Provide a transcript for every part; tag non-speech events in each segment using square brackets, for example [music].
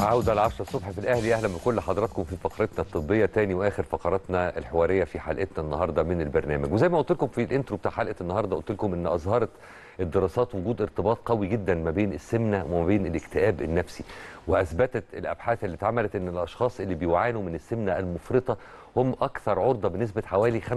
عودة العشرة الصبح في الأهلي أهلا بكل حضراتكم في فقرتنا الطبية تاني وآخر فقراتنا الحوارية في حلقتنا النهاردة من البرنامج وزي ما قلت لكم في الانترو بتاع حلقة النهاردة قلت لكم إن أظهرت الدراسات وجود ارتباط قوي جدا ما بين السمنة وما بين الاكتئاب النفسي وأثبتت الأبحاث اللي اتعملت إن الأشخاص اللي بيعانوا من السمنة المفرطة هم اكثر عرضه بنسبه حوالي 25%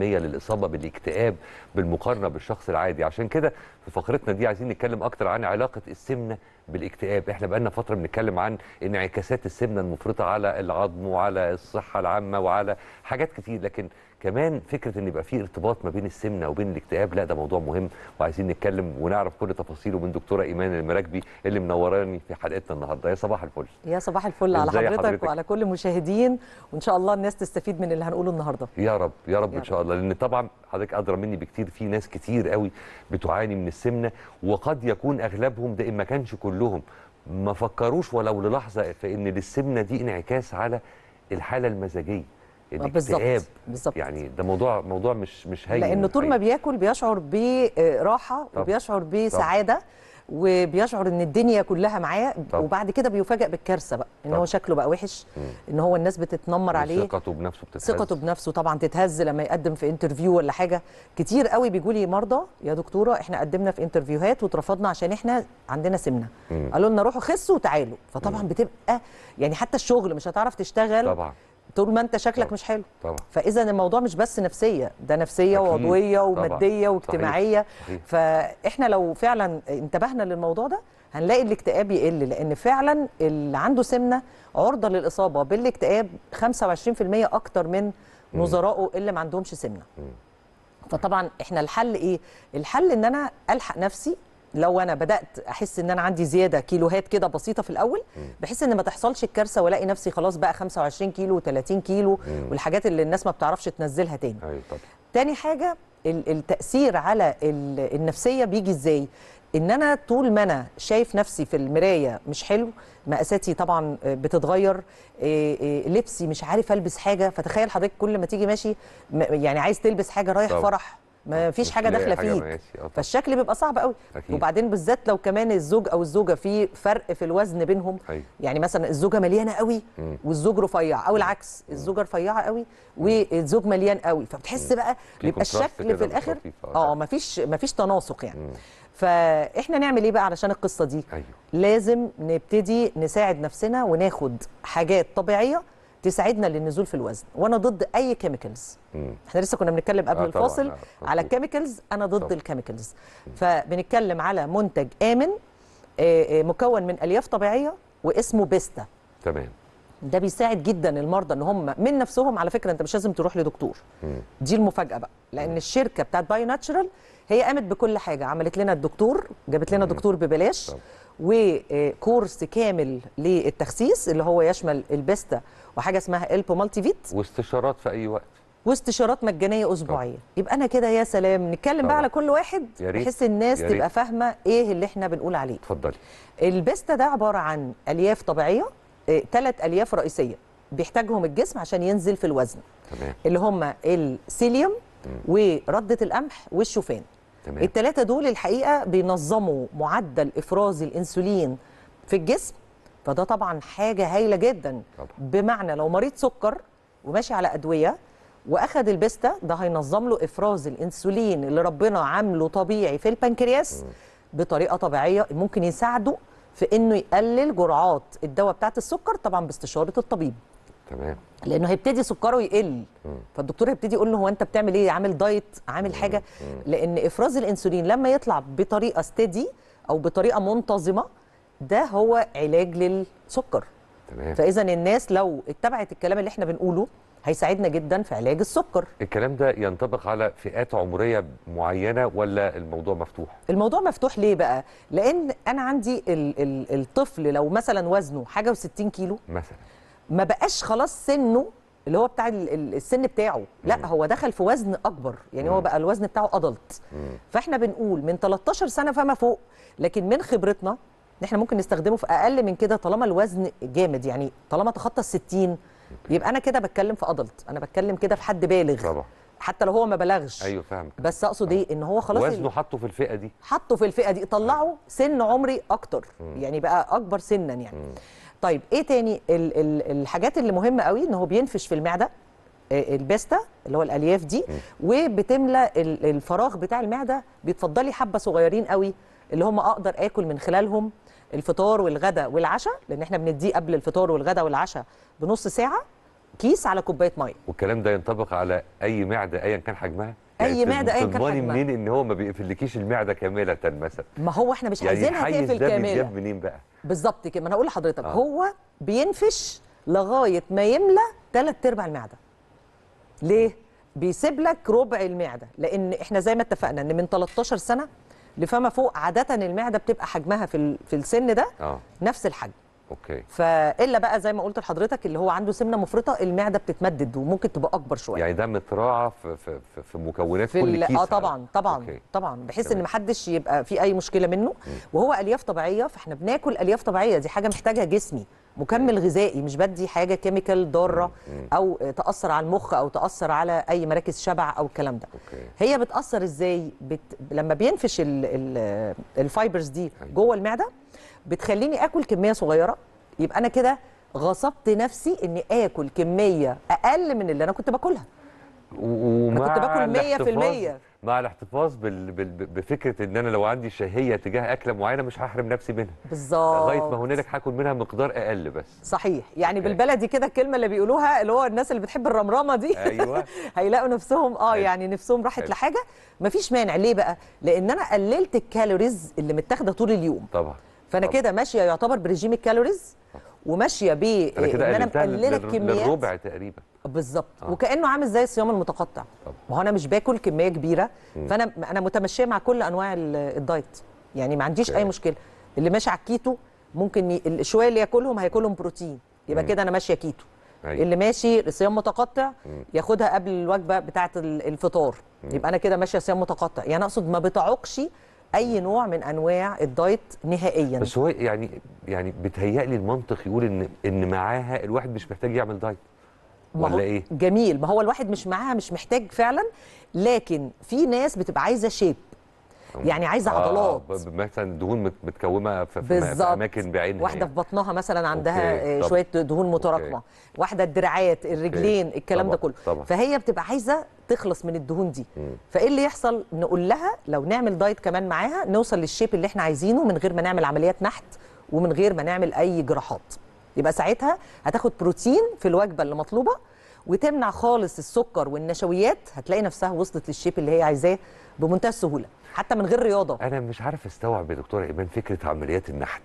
للاصابه بالاكتئاب بالمقارنه بالشخص العادي عشان كده في فقرتنا دي عايزين نتكلم اكتر عن علاقه السمنه بالاكتئاب احنا بقالنا فتره بنتكلم عن انعكاسات السمنه المفرطه على العظم وعلى الصحه العامه وعلى حاجات كتير لكن كمان فكره ان يبقى في ارتباط ما بين السمنه وبين الاكتئاب لا ده موضوع مهم وعايزين نتكلم ونعرف كل تفاصيله من دكتوره ايمان المراكبي اللي منوراني في حلقتنا النهارده يا صباح الفل يا صباح الفل على حضرتك, حضرتك وعلى كل المشاهدين وان شاء الله الناس تستفيد من اللي هنقوله النهارده يا رب يا رب يا ان شاء الله لان طبعا حضرتك ادرى مني بكتير في ناس كتير قوي بتعاني من السمنه وقد يكون اغلبهم ده ان ما كانش كلهم ما فكروش ولو للحظه في ان للسمنه دي انعكاس على الحاله المزاجيه يعني بالظبط يعني ده موضوع موضوع مش مش هين لانه طول ما بياكل بيشعر براحه وبيشعر بسعاده وبيشعر ان الدنيا كلها معاه وبعد كده بيفاجئ بالكارثه بقى ان طب. هو شكله بقى وحش مم. ان هو الناس بتتنمر عليه ثقته بنفسه بتتهز ثقته بنفسه طبعا تتهز لما يقدم في انترفيو ولا حاجه كتير قوي بيجوا لي مرضى يا دكتوره احنا قدمنا في انترفيوهات واترفضنا عشان احنا عندنا سمنه قالوا لنا روحوا خسوا وتعالوا فطبعا مم. بتبقى يعني حتى الشغل مش هتعرف تشتغل طبعا طول ما انت شكلك طبعا. مش حلو طبعا. فاذا الموضوع مش بس نفسيه ده نفسيه وعضويه وماديه واجتماعيه صحيح. فاحنا لو فعلا انتبهنا للموضوع ده هنلاقي الاكتئاب يقل لان فعلا اللي عنده سمنه عرضه للاصابه بالاكتئاب 25% اكتر من نظرائه اللي ما عندهمش سمنه م. فطبعا احنا الحل ايه الحل ان انا الحق نفسي لو انا بدات احس ان انا عندي زياده كيلوهات كده بسيطه في الاول بحيث ان ما تحصلش الكارثه والاقي نفسي خلاص بقى 25 كيلو و30 كيلو مم. والحاجات اللي الناس ما بتعرفش تنزلها تاني أيوة طبعا. تاني حاجه التاثير على النفسيه بيجي ازاي ان انا طول ما انا شايف نفسي في المرايه مش حلو مقاساتي طبعا بتتغير لبسي مش عارف البس حاجه فتخيل حضرتك كل ما تيجي ماشي يعني عايز تلبس حاجه رايح طبعا. فرح ما آه، فيش حاجه داخله فيك آه، فالشكل بيبقى صعب قوي أكيد. وبعدين بالذات لو كمان الزوج او الزوجه في فرق في الوزن بينهم أي. أيوة. يعني مثلا الزوجه مليانه قوي والزوج رفيع او العكس الزوجه رفيعه قوي والزوج مليان قوي فبتحس بقى بيبقى الشكل في الاخر اه, آه، مفيش مفيش تناسق يعني فاحنا نعمل ايه بقى علشان القصه دي أيوه. لازم نبتدي نساعد نفسنا وناخد حاجات طبيعيه تساعدنا للنزول في الوزن وانا ضد اي كيميكلز احنا لسه كنا بنتكلم قبل آه الفاصل آه. على الكيميكلز انا ضد طبعا. الكيميكلز فبنتكلم على منتج امن آه، آه، مكون من الياف طبيعيه واسمه بيستا تمام ده بيساعد جدا المرضى ان هم من نفسهم على فكره انت مش لازم تروح لدكتور مم. دي المفاجاه بقى لان مم. الشركه بتاعت باي ناتشرال هي قامت بكل حاجه عملت لنا الدكتور جابت لنا مم. دكتور ببلاش وكورس كامل للتخسيس اللي هو يشمل البيستا وحاجه اسمها الب مالتي فيت واستشارات في اي وقت واستشارات مجانيه اسبوعيه طبعا. يبقى انا كده يا سلام نتكلم طبعا. بقى على كل واحد بحيث الناس ياريت. تبقى فاهمه ايه اللي احنا بنقول عليه اتفضلي البيستا ده عباره عن الياف طبيعيه ثلاث آه، إيه، الياف رئيسيه بيحتاجهم الجسم عشان ينزل في الوزن تمام. اللي هم السيليوم ورده القمح والشوفان الثلاثه دول الحقيقه بينظموا معدل افراز الانسولين في الجسم فده طبعا حاجه هايله جدا طبعا. بمعنى لو مريض سكر وماشي على ادويه واخد البيستا ده هينظم له افراز الانسولين اللي ربنا عامله طبيعي في البنكرياس بطريقه طبيعيه ممكن يساعده في انه يقلل جرعات الدواء بتاعت السكر طبعا باستشاره الطبيب تمام لانه هيبتدي سكره يقل م. فالدكتور هيبتدي يقول له هو انت بتعمل ايه عامل دايت عامل حاجه م. لان افراز الانسولين لما يطلع بطريقه ستدي او بطريقه منتظمه ده هو علاج للسكر تمام فاذا الناس لو اتبعت الكلام اللي احنا بنقوله هيساعدنا جدا في علاج السكر الكلام ده ينطبق على فئات عمريه معينه ولا الموضوع مفتوح الموضوع مفتوح ليه بقى لان انا عندي ال ال الطفل لو مثلا وزنه حاجه و60 كيلو مثلا ما بقاش خلاص سنه اللي هو بتاع السن بتاعه لا مم. هو دخل في وزن اكبر يعني مم. هو بقى الوزن بتاعه ادلت فاحنا بنقول من 13 سنه فما فوق لكن من خبرتنا ان احنا ممكن نستخدمه في اقل من كده طالما الوزن جامد يعني طالما تخطى ال 60 يبقى انا كده بتكلم في ادلت انا بتكلم كده في حد بالغ طبعا حتى لو هو ما بلغش ايوه فاهمك بس اقصد ايه ان هو خلاص وزنه حطه في الفئه دي حطه في الفئه دي طلعه سن عمري اكتر م. يعني بقى اكبر سنا يعني م. طيب ايه تاني ال ال الحاجات اللي مهمه قوي ان هو بينفش في المعده آه، البيستا اللي هو الالياف دي م. وبتملى الفراغ بتاع المعده بيتفضلي حبه صغيرين قوي اللي هم اقدر اكل من خلالهم الفطار والغداء والعشاء لان احنا بنديه قبل الفطار والغداء والعشاء بنص ساعه كيس على كوبايه ميه والكلام ده ينطبق على اي معده ايا كان حجمها اي يعني معده ايا كان تضمني منين ان هو ما بيقفلكيش المعده كامله مثلا ما هو احنا مش يعني عايزينها تقفل كامله يعني الحيز منين بقى بالظبط كده ما انا اقول لحضرتك آه. هو بينفش لغايه ما يملى ثلاث ارباع المعده ليه بيسيب لك ربع المعده لان احنا زي ما اتفقنا ان من 13 سنه لفما فوق عاده المعده بتبقى حجمها في في السن ده آه. نفس الحجم اوكي فالا بقى زي ما قلت لحضرتك اللي هو عنده سمنه مفرطه المعده بتتمدد وممكن تبقى اكبر شويه يعني ده متراعى في في في مكونات في كل كيس اه طبعا طبعا أوكي. طبعا بحيث ان محدش يبقى في اي مشكله منه م. وهو الياف طبيعيه فاحنا بناكل الياف طبيعيه دي حاجه محتاجها جسمي مكمل غذائي مش بدي حاجه كيميكال ضاره او تاثر على المخ او تاثر على اي مراكز شبع او الكلام ده أوكي. هي بتاثر ازاي بت... لما بينفش ال... ال... الفايبرز دي أيوة. جوه المعده بتخليني اكل كميه صغيره يبقى انا كده غصبت نفسي اني اكل كميه اقل من اللي انا كنت باكلها ومع كنت باكل 100% مع الاحتفاظ بال... بال... بفكره ان انا لو عندي شهيه تجاه اكله معينه مش هحرم نفسي منها بالظبط لغايه ما هنالك هاكل منها مقدار اقل بس صحيح يعني بالبلدي كده الكلمه اللي بيقولوها اللي هو الناس اللي بتحب الرمرمه دي [laughs] ايوه هيلاقوا نفسهم اه أيوة. يعني نفسهم راحت أيوة. لحاجه مفيش مانع ليه بقى لان انا قللت الكالوريز اللي متاخده طول اليوم طبعا فانا كده ماشيه يعتبر برجيم الكالوريز وماشيه ب ان انا مقلله الكميات للربع تقريبا بالظبط آه. وكانه عامل زي الصيام المتقطع آه. ما هو انا مش باكل كميه كبيره م. فانا انا متمشيه مع كل انواع الدايت يعني ما عنديش اي مشكله اللي ماشي على الكيتو ممكن شويه اللي ياكلهم هياكلهم بروتين يبقى كده انا ماشيه كيتو أي. أيوه. اللي ماشي صيام متقطع ياخدها قبل الوجبه بتاعه الفطار يبقى انا كده ماشيه صيام متقطع يعني اقصد ما بتعوقش اي نوع من انواع الدايت نهائيا بس هو يعني يعني بتهيألي المنطق يقول ان ان معاها الواحد مش محتاج يعمل دايت ولا ايه جميل ما هو الواحد مش معاها مش محتاج فعلا لكن في ناس بتبقى عايزه شيب يعني عايزه آه، عضلات آه مثلا دهون متكومه في, اماكن بعينها يعني. واحده يعني. في بطنها مثلا عندها أوكي. آه، شويه دهون متراكمه واحده الدراعات الرجلين أوكي. الكلام طبعًا. ده كله طبعًا. فهي بتبقى عايزه تخلص من الدهون دي فايه اللي يحصل نقول لها لو نعمل دايت كمان معاها نوصل للشيب اللي احنا عايزينه من غير ما نعمل عمليات نحت ومن غير ما نعمل اي جراحات يبقى ساعتها هتاخد بروتين في الوجبه اللي مطلوبه وتمنع خالص السكر والنشويات هتلاقي نفسها وصلت للشيب اللي هي عايزاه بمنتهى السهوله حتى من غير رياضه انا مش عارف استوعب يا دكتوره ايمان فكره عمليات النحت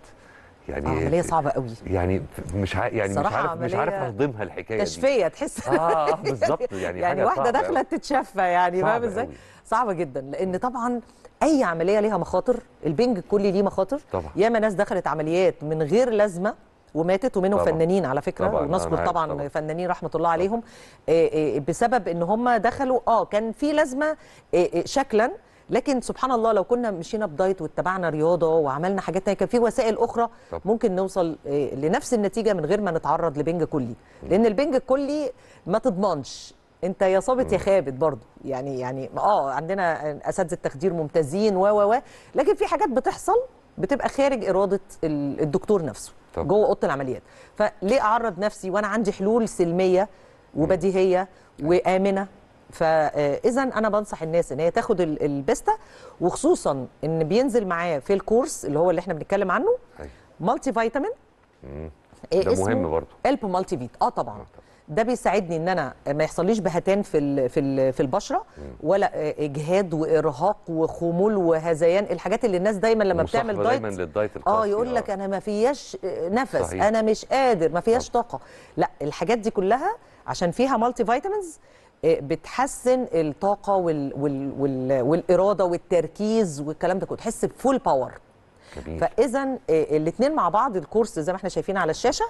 يعني عمليه صعبه قوي يعني مش ع... يعني مش عارف مش عارف اهضمها الحكايه تشفيه تحس اه, [laughs] آه بالظبط يعني [laughs] يعني واحده داخله تتشفى يعني فاهم ازاي صعبه جدا لان طبعا اي عمليه ليها مخاطر البنج الكلي ليه مخاطر طبعا ياما ناس دخلت عمليات من غير لازمه وماتت ومنهم فنانين على فكره طبعًا. ونذكر آه، طبعًا, طبعا فنانين رحمه الله عليهم طبعًا. آه، آه، بسبب ان هم دخلوا اه كان في لازمه شكلا لكن سبحان الله لو كنا مشينا بدايت واتبعنا رياضه وعملنا حاجات ثانيه كان في وسائل اخرى طب. ممكن نوصل آه، لنفس النتيجه من غير ما نتعرض لبنج كلي لان البنج الكلي ما تضمنش انت يا صابت يا خابت برضه يعني يعني اه عندنا اساتذه تخدير ممتازين و و و لكن في حاجات بتحصل بتبقى خارج اراده الدكتور نفسه طب. جوه اوضه العمليات فليه اعرض نفسي وانا عندي حلول سلميه وبديهيه وامنه فاذا انا بنصح الناس ان هي تاخد البيستا وخصوصا ان بينزل معاه في الكورس اللي هو اللي احنا بنتكلم عنه أيوه. مالتي فيتامين ده اسمه مهم برضه الب مالتي فيت اه طبعا ده بيساعدني ان انا ما يحصليش بهتان في في في البشره ولا اجهاد وارهاق وخمول وهذيان الحاجات اللي الناس دايما لما بتعمل دايت اه يقول لك آه. انا ما فياش نفس صحيح. انا مش قادر ما فياش طاقه لا الحاجات دي كلها عشان فيها مالتي فيتامينز بتحسن الطاقه وال وال وال والاراده والتركيز والكلام ده كله تحس بفول باور فاذا آه، الاثنين مع بعض الكورس زي ما احنا شايفين على الشاشه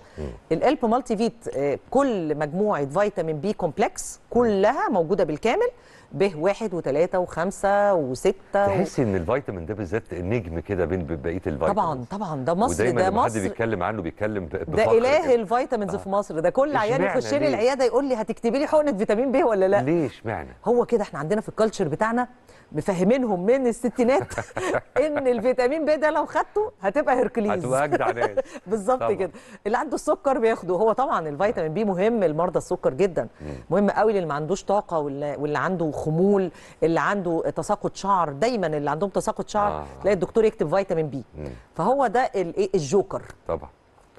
الالب مالتي فيت آه، كل مجموعه فيتامين بي كومبلكس كلها موجوده بالكامل ب واحد وثلاثة وخمسة وستة تحسي و... ان الفيتامين ده بالذات نجم كده بين بقية الفيتامينز طبعا طبعا ده مصر ده مصر حد بيتكلم عنه بيتكلم بفخر ده اله الفيتامينز آه. في مصر ده كل عيان لي العياده يقول لي هتكتبي لي حقنه فيتامين ب ولا لا ليش معنى هو كده احنا عندنا في الكالتشر بتاعنا مفهمينهم من الستينات [laughs] ان الفيتامين ب ده لو خدته هتبقى هركليز هتبقى اجدع ناس [laughs] بالظبط كده اللي عنده السكر بياخده هو طبعا الفيتامين بي مهم لمرضى السكر جدا مهم قوي للي ما عندوش طاقه واللي عنده الخمول اللي عنده تساقط شعر دايما اللي عندهم تساقط شعر آه. تلاقي الدكتور يكتب فيتامين بي مم. فهو ده الايه الجوكر طبعا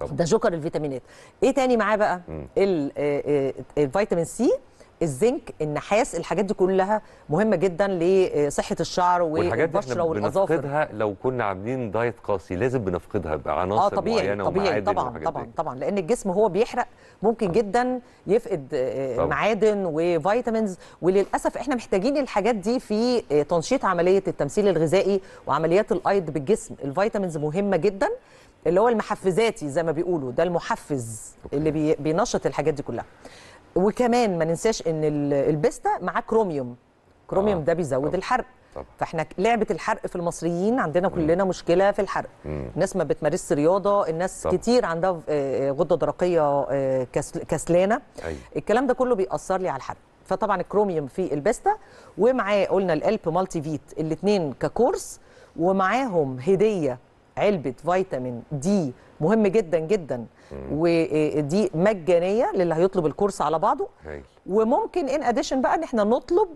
طبعا ده جوكر الفيتامينات ايه تاني معاه بقى آه، آه، الفيتامين سي الزنك النحاس الحاجات دي كلها مهمه جدا لصحه الشعر والبشره والاظافر بنفقدها لو كنا عاملين دايت قاسي لازم بنفقدها بعناصر آه طبيعي معينه طبيعي طبعا طبعا دي. طبعا لان الجسم هو بيحرق ممكن جدا يفقد آه، طبعا. معادن وفيتامينز وللاسف احنا محتاجين الحاجات دي في آه، تنشيط عمليه التمثيل الغذائي وعمليات الايض بالجسم الفيتامينز مهمه جدا اللي هو المحفزاتي زي ما بيقولوا ده المحفز أوكي. اللي بينشط الحاجات دي كلها وكمان ما ننساش ان البيستا معاه كروميوم كروميوم آه. ده بيزود طبعا. الحرق طبعا. فاحنا لعبه الحرق في المصريين عندنا كلنا مم. مشكله في الحرق مم. الناس ما بتمارسش رياضه الناس طبعا. كتير عندها آه، آه، غده درقيه آه، كسلانه أي. أيوة. الكلام ده كله بيأثر لي على الحرق فطبعا الكروميوم في البيستا ومعاه قلنا الالب مالتي فيت الاثنين ككورس ومعاهم هديه علبه فيتامين دي مهم جدا جدا ودي آه، مجانيه للي هيطلب الكورس على بعضه وممكن ان اديشن بقى ان احنا نطلب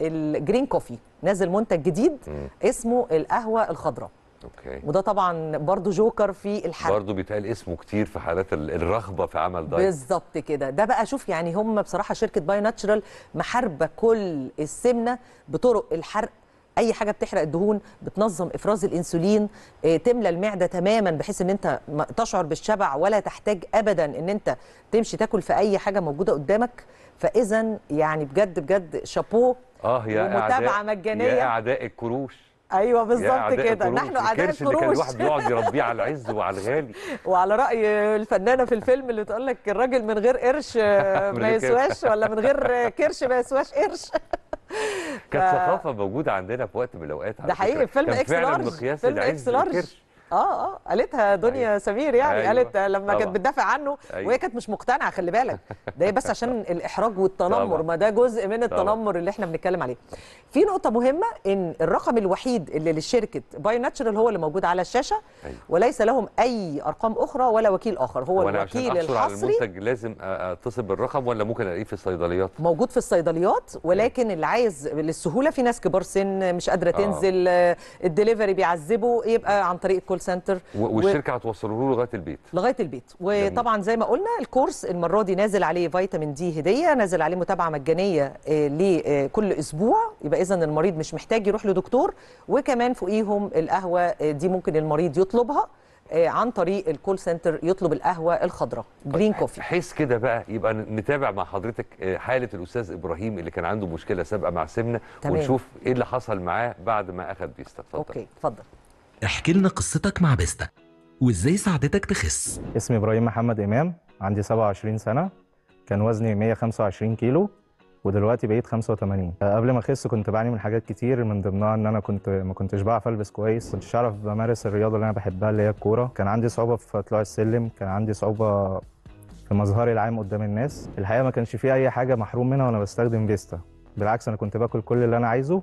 الجرين كوفي نازل منتج جديد اسمه القهوه الخضراء اوكي وده طبعا برضو جوكر في الحرق برضو بيتقال اسمه كتير في حالات الرغبه في عمل دايت بالظبط كده ده بقى شوف يعني هم بصراحه شركه باي ناتشرال محاربه كل السمنه بطرق الحرق اي حاجه بتحرق الدهون بتنظم افراز الانسولين آه، تملى المعده تماما بحيث ان انت تشعر بالشبع ولا تحتاج ابدا ان انت تمشي تاكل في اي حاجه موجوده قدامك فاذا يعني بجد بجد شابوه اه يا متابعه مجانيه يا اعداء الكروش ايوه بالظبط كده نحن اعداء الكروش اللي كان الواحد بيقعد يربيه على العز وعلى الغالي [laughs] وعلى راي الفنانه في الفيلم اللي تقول لك الراجل من غير قرش [laughs] ما يسواش ولا من غير كرش ما يسواش قرش [laughs] كانت ثقافه موجوده عندنا في وقت من الاوقات ده حقيقي فيلم اكس لارج فيلم اكس لارج اه اه قالتها دنيا أيوة. سمير يعني أيوة. قالت لما كانت بتدافع عنه أيوة. وهي كانت مش مقتنعه خلي بالك ده بس عشان [laughs] الاحراج والتنمر ما ده جزء من التنمر اللي احنا بنتكلم عليه في نقطه مهمه ان الرقم الوحيد اللي لشركه باي ناتشرال هو اللي موجود على الشاشه أيوة. وليس لهم اي ارقام اخرى ولا وكيل اخر هو الوكيل الحصري على المنتج لازم اتصل بالرقم ولا ممكن الاقيه في الصيدليات موجود في الصيدليات أيوه. ولكن اللي عايز للسهوله في ناس كبار سن مش قادره آه. تنزل آه، الدليفري بيعذبه يبقى عن طريق الكول سنتر والشركه و... هتوصله له لغايه البيت لغايه البيت وطبعا زي ما قلنا الكورس المره دي نازل عليه فيتامين دي هديه نازل عليه متابعه مجانيه آه، لكل آه، اسبوع يبقى اذا المريض مش محتاج يروح لدكتور وكمان فوقيهم القهوه آه، دي ممكن المريض يطلبها عن طريق الكول سنتر يطلب القهوه الخضراء طيب، جرين كوفي حيث كده بقى يبقى نتابع مع حضرتك حاله الاستاذ ابراهيم اللي كان عنده مشكله سابقه مع سمنه ونشوف ايه اللي حصل معاه بعد ما اخذ بيستا اوكي اتفضل احكي لنا قصتك مع بيستا وازاي ساعدتك تخس اسمي ابراهيم محمد امام عندي 27 سنه كان وزني 125 كيلو ودلوقتي بقيت 85 قبل ما اخس كنت بعاني من حاجات كتير من ضمنها ان انا كنت ما كنتش بعرف البس كويس ما كنتش اعرف بمارس الرياضه اللي انا بحبها اللي هي الكوره كان عندي صعوبه في طلوع السلم كان عندي صعوبه في مظهري العام قدام الناس الحقيقه ما كانش فيه اي حاجه محروم منها وانا بستخدم بيستا بالعكس انا كنت باكل كل اللي انا عايزه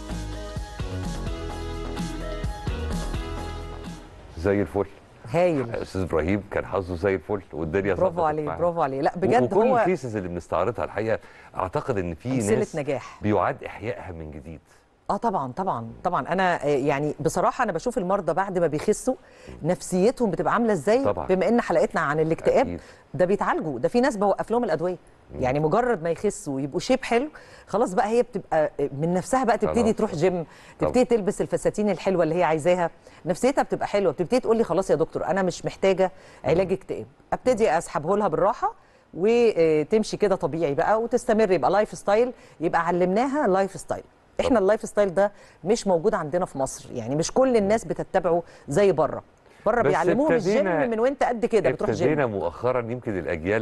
زي الفل هايل استاذ ابراهيم كان حظه زي الفل والدنيا برافو عليه برافو عليه لا بجد وكل هو الكيسز اللي بنستعرضها الحقيقه اعتقد ان في ناس نجاح بيعاد احيائها من جديد اه طبعا طبعا طبعا انا آه، يعني بصراحه انا بشوف المرضى بعد ما بيخسوا نفسيتهم بتبقى عامله ازاي بما ان حلقتنا عن الاكتئاب ده بيتعالجوا ده في ناس بوقف لهم الادويه يعني مجرد ما يخسوا ويبقوا شيب حلو خلاص بقى هي بتبقى من نفسها بقى تبتدي تروح جيم تبتدي تلبس الفساتين الحلوه اللي هي عايزاها نفسيتها بتبقى حلوه بتبتدي تقول لي خلاص يا دكتور انا مش محتاجه علاج اكتئاب ابتدي اسحبه لها بالراحه وتمشي كده طبيعي بقى وتستمر يبقى لايف ستايل يبقى علمناها لايف ستايل احنا اللايف ستايل ده مش موجود عندنا في مصر يعني مش كل الناس بتتبعه زي بره بره بيعلموهم الجيم من وانت قد كده بتروح جيم ابتدينا مؤخرا يمكن الاجيال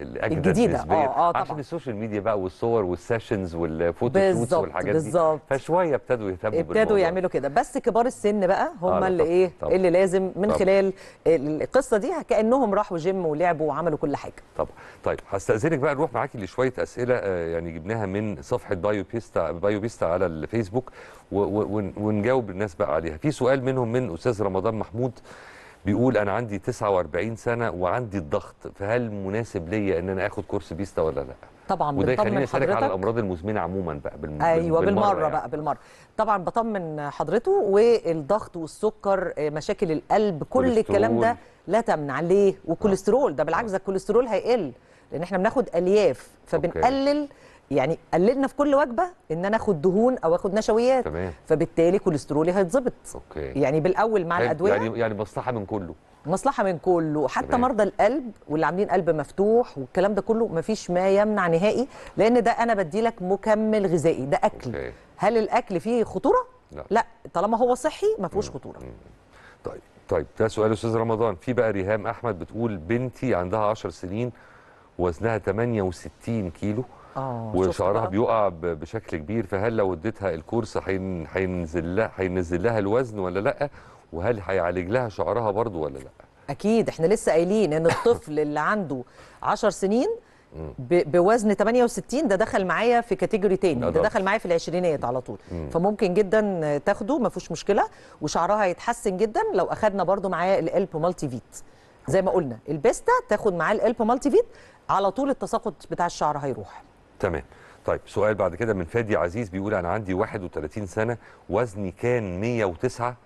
الاجدد الجديده اه اه طبعا عشان السوشيال ميديا بقى والصور والسيشنز والفوتوشوتس والحاجات بالزبط. دي فشويه ابتدوا يهتموا بالموضوع ابتدوا يعملوا كده بس كبار السن بقى هم آه اللي ايه اللي لازم من طبع. خلال القصه دي كانهم راحوا جيم ولعبوا وعملوا كل حاجه طبعا طيب هستاذنك بقى نروح معاكي لشويه اسئله آه، يعني جبناها من صفحه بايو بيستا بايو بيستا على الفيسبوك ونجاوب الناس بقى عليها في سؤال منهم من أستاذ رمضان محمود بيقول أنا عندي 49 سنة وعندي الضغط فهل مناسب ليا إن أنا آخد كورس بيستا ولا لأ؟ طبعا وده يخليني اسالك على الامراض المزمنه عموما بقى بالم... ايوه بالمره, يعني. بالمرة يعني. بقى بالمره طبعا بطمن حضرته والضغط والسكر آه، مشاكل القلب كل الكلام ده لا تمنع ليه وكوليسترول ده بالعكس آه. الكوليسترول هيقل لان احنا بناخد الياف فبنقلل أوكي. يعني قللنا في كل وجبه ان انا اخد دهون او اخد نشويات تمام. فبالتالي كوليسترولي هيتظبط يعني بالاول مع الادويه يعني يعني مصلحه من كله مصلحه من كله حتى تمام. مرضى القلب واللي عاملين قلب مفتوح والكلام ده كله مفيش ما يمنع نهائي لان ده انا بدي لك مكمل غذائي ده اكل أوكي. هل الاكل فيه خطوره لا, لا. طالما هو صحي ما فيهوش خطوره طيب طيب ده سؤال استاذ رمضان في بقى ريهام احمد بتقول بنتي عندها 10 سنين وزنها 68 كيلو آه، وشعرها بيقع بشكل كبير فهل لو اديتها الكورس هينزل لها هينزل لها الوزن ولا لا وهل هيعالج لها شعرها برضه ولا لا اكيد احنا لسه قايلين ان الطفل [laughs] اللي عنده 10 سنين بوزن 68 ده دخل معايا في كاتيجوري تاني ده دخل معايا في العشرينات على طول فممكن جدا تاخده ما فيهوش مشكله وشعرها هيتحسن جدا لو اخذنا برضو معايا القلب مالتي فيت زي ما قلنا البيستا تاخد معاه القلب مالتي فيت على طول التساقط بتاع الشعر هيروح تمام طيب سؤال بعد كده من فادي عزيز بيقول انا عندي 31 سنه وزني كان 109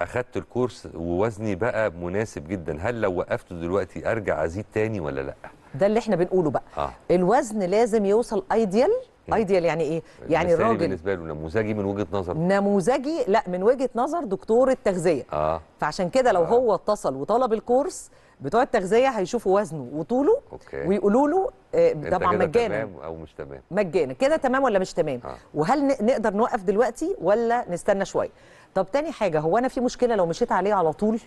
اخدت الكورس ووزني بقى مناسب جدا هل لو وقفته دلوقتي ارجع ازيد تاني ولا لا ده اللي احنا بنقوله بقى آه. الوزن لازم يوصل ايديال ايديال يعني ايه يعني, يعني الراجل بالنسبه له نموذجي من وجهه نظر نموذجي لا من وجهه نظر دكتور التغذيه آه. فعشان كده لو آه. هو اتصل وطلب الكورس بتوع التغذيه هيشوفوا وزنه وطوله أوكي. ويقولوا له آه، طبعا مجانا تمام او مش تمام مجانا كده تمام ولا مش تمام آه. وهل نقدر نوقف دلوقتي ولا نستنى شويه طب تاني حاجه هو انا في مشكله لو مشيت عليه على طول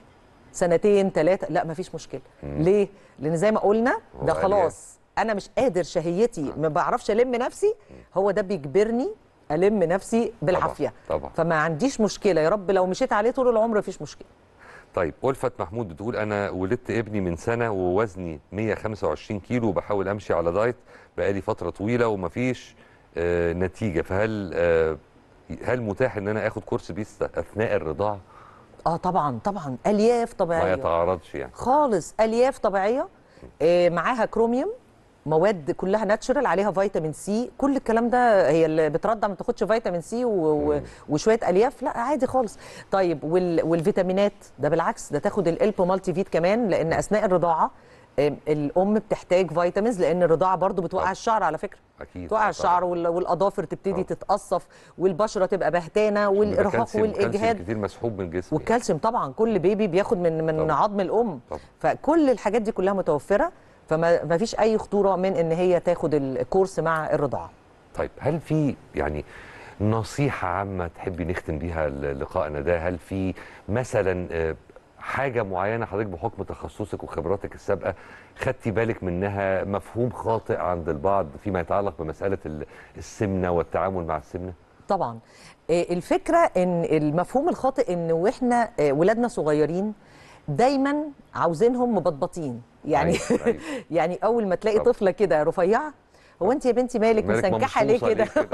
سنتين ثلاثه لا مفيش مشكله مم. ليه لان زي ما قلنا ده إيه؟ خلاص انا مش قادر شهيتي آه. ما بعرفش الم نفسي هو ده بيجبرني الم نفسي بالعافيه طبعا. طبعا. فما عنديش مشكله يا رب لو مشيت عليه طول العمر مفيش مشكله طيب ألفت محمود بتقول أنا ولدت ابني من سنة ووزني 125 كيلو وبحاول أمشي على دايت بقالي فترة طويلة ومفيش آه نتيجة فهل آه هل متاح إن أنا آخد كورس بيس أثناء الرضاعة؟ آه طبعا طبعا ألياف طبيعية ما يتعارضش يعني خالص ألياف طبيعية آه معاها كروميوم مواد كلها ناتشرال عليها فيتامين سي كل الكلام ده هي اللي بترضع ما تاخدش فيتامين سي و... وشويه الياف لا عادي خالص طيب وال... والفيتامينات ده بالعكس ده تاخد الالبو مالتي فيت كمان لان اثناء الرضاعه الام بتحتاج فيتامينز لان الرضاعه برضو بتوقع الشعر على فكره اكيد توقع الشعر والاظافر تبتدي أوه. تتقصف والبشره تبقى بهتانه والارهاق والاجهاد كتير مسحوب من الجسم يعني. والكالسيوم طبعا كل بيبي بياخد من من طبعًا. عظم الام طبعًا. فكل الحاجات دي كلها متوفره فما فيش اي خطوره من ان هي تاخد الكورس مع الرضاعه طيب هل في يعني نصيحه عامه تحبي نختم بيها لقائنا ده هل في مثلا آه، حاجه معينه حضرتك بحكم تخصصك وخبراتك السابقه خدتي بالك منها مفهوم خاطئ عند البعض فيما يتعلق بمساله السمنه والتعامل مع السمنه طبعا آه، الفكره ان المفهوم الخاطئ ان واحنا آه، ولادنا صغيرين دايما عاوزينهم مبطبطين يعني أيوة أيوة. [laughs] يعني اول ما تلاقي طفله كده رفيعه هو انت يا بنتي مالك, مالك مسنكحه ليه كده [laughs]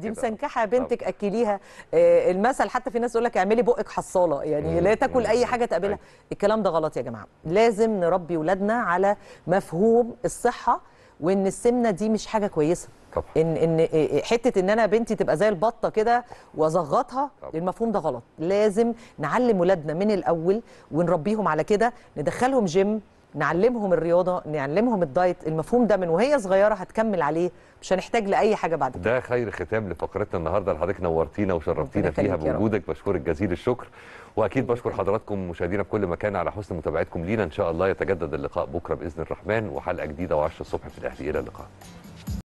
دي مسنكحه بنتك طب. اكليها آه، المثل حتى في ناس يقول لك اعملي بقك حصاله يعني لا تاكل اي حاجه تقابلها أيوه. الكلام ده غلط يا جماعه لازم نربي ولادنا على مفهوم الصحه وان السمنه دي مش حاجه كويسه ان ان حته ان انا بنتي تبقى زي البطه كده واظغطها المفهوم ده غلط لازم نعلم ولادنا من الاول ونربيهم على كده ندخلهم جيم نعلمهم الرياضه نعلمهم الدايت المفهوم ده من وهي صغيره هتكمل عليه مش هنحتاج لاي حاجه بعد كده ده خير ختام لفقرتنا النهارده اللي حضرتك نورتينا وشرفتينا فيها بوجودك بشكرك جزيل الشكر واكيد بشكر حضراتكم مشاهدينا في كل مكان على حسن متابعتكم لينا ان شاء الله يتجدد اللقاء بكره باذن الرحمن وحلقه جديده و10 الصبح في الاهلي الى اللقاء